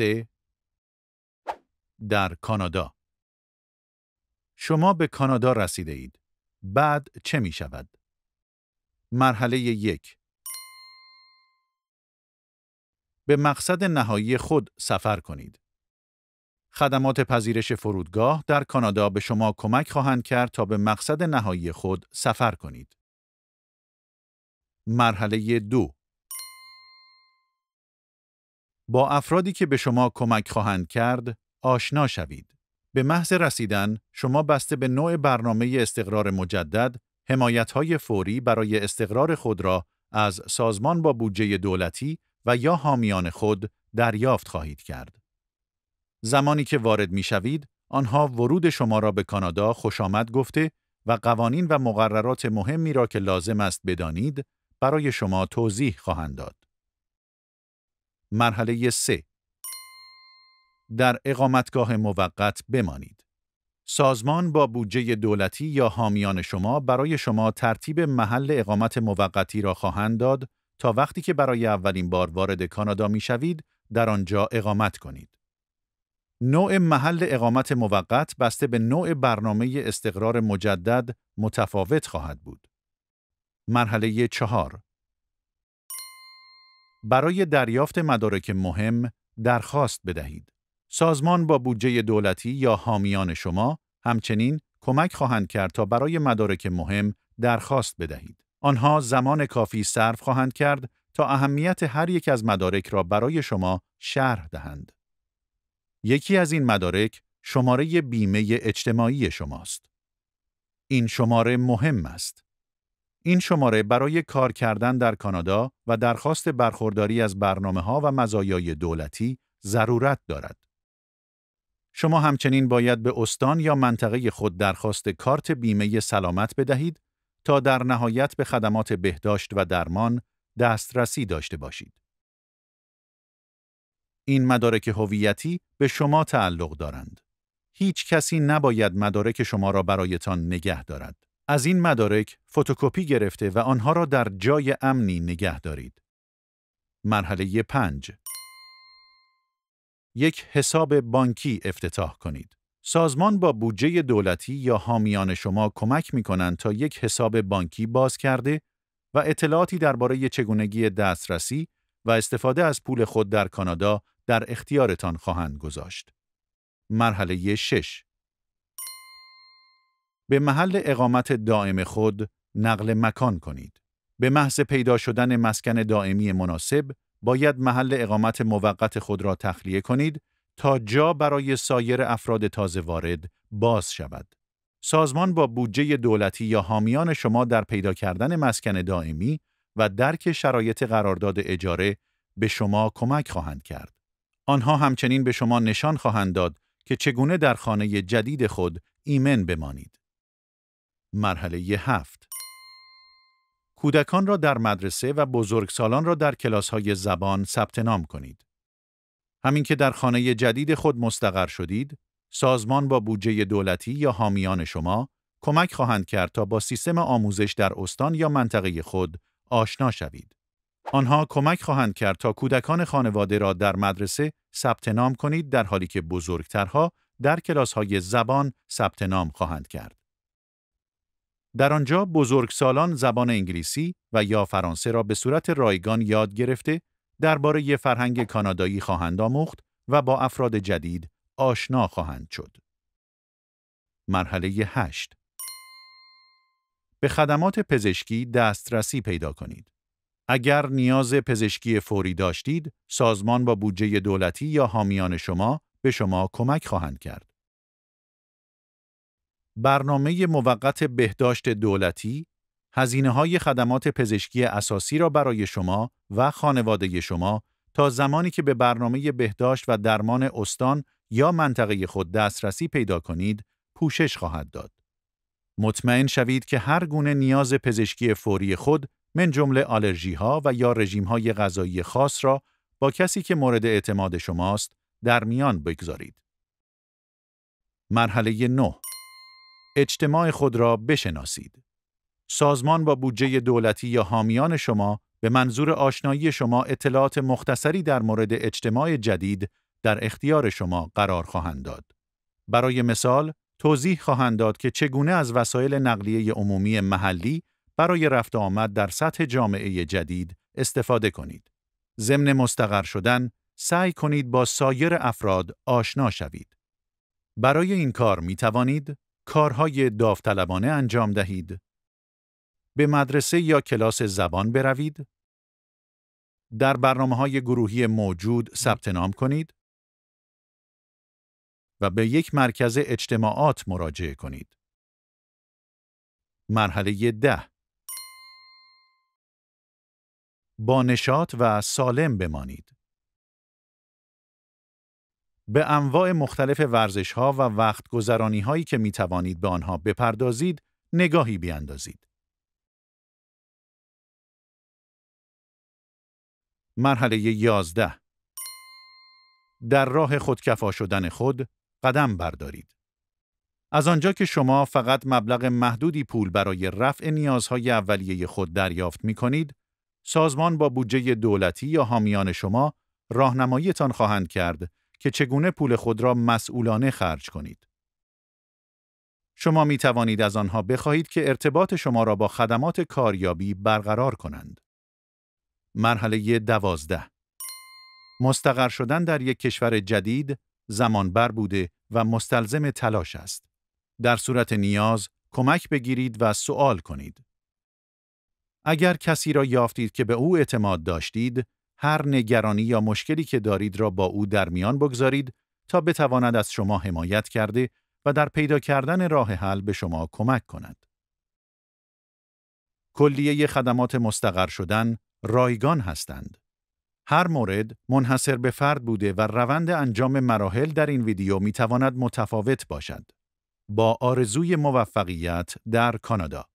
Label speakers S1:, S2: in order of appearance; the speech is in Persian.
S1: سه در کانادا شما به کانادا رسیده اید. بعد چه می شود؟ مرحله یک به مقصد نهایی خود سفر کنید. خدمات پذیرش فرودگاه در کانادا به شما کمک خواهند کرد تا به مقصد نهایی خود سفر کنید. مرحله دو با افرادی که به شما کمک خواهند کرد آشنا شوید. به محض رسیدن شما بسته به نوع برنامه استقرار مجدد های فوری برای استقرار خود را از سازمان با بودجه دولتی و یا حامیان خود دریافت خواهید کرد. زمانی که وارد می شوید، آنها ورود شما را به کانادا خوش آمد گفته و قوانین و مقررات مهمی را که لازم است بدانید برای شما توضیح خواهند داد. مرحله 3 در اقامتگاه موقت بمانید. سازمان با بودجه دولتی یا حامیان شما برای شما ترتیب محل اقامت موقتی را خواهند داد تا وقتی که برای اولین بار وارد کانادا می شوید در آنجا اقامت کنید. نوع محل اقامت موقت بسته به نوع برنامه استقرار مجدد متفاوت خواهد بود. مرحله چهار برای دریافت مدارک مهم درخواست بدهید. سازمان با بودجه دولتی یا حامیان شما همچنین کمک خواهند کرد تا برای مدارک مهم درخواست بدهید. آنها زمان کافی صرف خواهند کرد تا اهمیت هر یک از مدارک را برای شما شرح دهند. یکی از این مدارک شماره بیمه اجتماعی شماست. این شماره مهم است. این شماره برای کار کردن در کانادا و درخواست برخورداری از برنامه ها و مزایای دولتی ضرورت دارد. شما همچنین باید به استان یا منطقه خود درخواست کارت بیمه سلامت بدهید تا در نهایت به خدمات بهداشت و درمان دسترسی داشته باشید. این مدارک هویتی به شما تعلق دارند. هیچ کسی نباید مدارک شما را برایتان نگه دارد. از این مدارک فتوکپی گرفته و آنها را در جای امنی نگه دارید. مرحله 5 یک حساب بانکی افتتاح کنید. سازمان با بودجه دولتی یا حامیان شما کمک می کنند تا یک حساب بانکی باز کرده و اطلاعاتی درباره چگونگی دسترسی و استفاده از پول خود در کانادا در اختیارتان خواهند گذاشت. مرحله 6 به محل اقامت دائم خود نقل مکان کنید. به محض پیدا شدن مسکن دائمی مناسب، باید محل اقامت موقت خود را تخلیه کنید تا جا برای سایر افراد تازه وارد باز شود. سازمان با بودجه دولتی یا حامیان شما در پیدا کردن مسکن دائمی و درک شرایط قرارداد اجاره به شما کمک خواهند کرد. آنها همچنین به شما نشان خواهند داد که چگونه در خانه جدید خود ایمن بمانید. مرحله هفت کودکان را در مدرسه و بزرگسالان را در های زبان ثبت نام کنید. همین که در خانه جدید خود مستقر شدید، سازمان با بودجه دولتی یا حامیان شما کمک خواهند کرد تا با سیستم آموزش در استان یا منطقه خود آشنا شوید. آنها کمک خواهند کرد تا کودکان خانواده را در مدرسه ثبت نام کنید در حالی که بزرگترها در های زبان ثبت نام خواهند کرد. در آنجا بزرگسالان زبان انگلیسی و یا فرانسه را به صورت رایگان یاد گرفته درباره فرهنگ کانادایی خواهند آموخت و با افراد جدید آشنا خواهند شد. مرحله 8 به خدمات پزشکی دسترسی پیدا کنید. اگر نیاز پزشکی فوری داشتید، سازمان با بودجه دولتی یا حامیان شما به شما کمک خواهند کرد. برنامه موقت بهداشت دولتی هزینه های خدمات پزشکی اساسی را برای شما و خانواده شما تا زمانی که به برنامه بهداشت و درمان استان یا منطقه خود دسترسی پیدا کنید، پوشش خواهد داد. مطمئن شوید که هر گونه نیاز پزشکی فوری خود من جمله آلرژی ها و یا رژیم های غذایی خاص را با کسی که مورد اعتماد شماست در میان بگذارید. مرحله 9 اجتماع خود را بشناسید. سازمان با بودجه دولتی یا حامیان شما به منظور آشنایی شما اطلاعات مختصری در مورد اجتماع جدید در اختیار شما قرار خواهند داد. برای مثال، توضیح خواهند داد که چگونه از وسایل نقلیه عمومی محلی برای رفت آمد در سطح جامعه جدید استفاده کنید. ضمن مستقر شدن، سعی کنید با سایر افراد آشنا شوید. برای این کار می توانید کارهای داوطلبانه انجام دهید. به مدرسه یا کلاس زبان بروید. در برنامه های گروهی موجود ثبت نام کنید و به یک مرکز اجتماعات مراجعه کنید. مرحله ده با نشاط و سالم بمانید. به انواع مختلف ورزش ها و وقت گذرانی هایی که می توانید به آنها بپردازید نگاهی بیاندازید. مرحله 11 در راه خودکفا شدن خود قدم بردارید. از آنجا که شما فقط مبلغ محدودی پول برای رفع نیازهای اولیه خود دریافت می کنید، سازمان با بودجه دولتی یا حامیان شما راهنماییتان خواهند کرد که چگونه پول خود را مسئولانه خرج کنید. شما می توانید از آنها بخواهید که ارتباط شما را با خدمات کاریابی برقرار کنند. مرحله دوازده مستقر شدن در یک کشور جدید زمان بر بوده و مستلزم تلاش است. در صورت نیاز کمک بگیرید و سوال کنید. اگر کسی را یافتید که به او اعتماد داشتید، هر نگرانی یا مشکلی که دارید را با او در میان بگذارید تا بتواند از شما حمایت کرده و در پیدا کردن راه حل به شما کمک کند. کلیه خدمات مستقر شدن رایگان هستند. هر مورد منحصر به فرد بوده و روند انجام مراحل در این ویدیو می تواند متفاوت باشد. با آرزوی موفقیت در کانادا